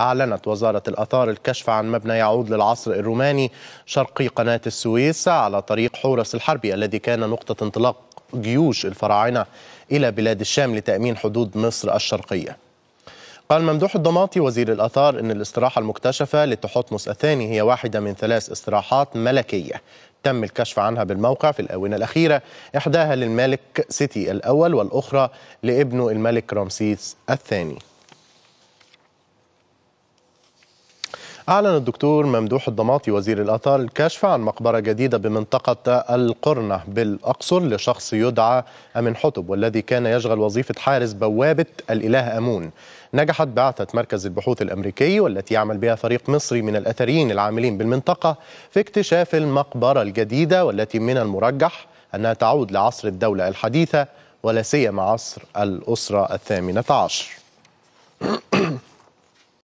أعلنت وزارة الأثار الكشف عن مبنى يعود للعصر الروماني شرقي قناة السويس على طريق حورس الحربي الذي كان نقطة انطلاق جيوش الفراعنة إلى بلاد الشام لتأمين حدود مصر الشرقية قال ممدوح الضماطي وزير الأثار أن الاستراحة المكتشفة لتحتمس الثاني هي واحدة من ثلاث استراحات ملكية تم الكشف عنها بالموقع في الآونة الأخيرة إحداها للملك سيتي الأول والأخرى لابنه الملك رمسيس الثاني أعلن الدكتور ممدوح الضماطي وزير الآثار الكشف عن مقبرة جديدة بمنطقة القرنة بالأقصر لشخص يدعى أمين حطب والذي كان يشغل وظيفة حارس بوابة الإله أمون نجحت بعثة مركز البحوث الأمريكي والتي يعمل بها فريق مصري من الأثريين العاملين بالمنطقة في اكتشاف المقبرة الجديدة والتي من المرجح أنها تعود لعصر الدولة الحديثة ولا سيما عصر الأسرة الثامنة عشر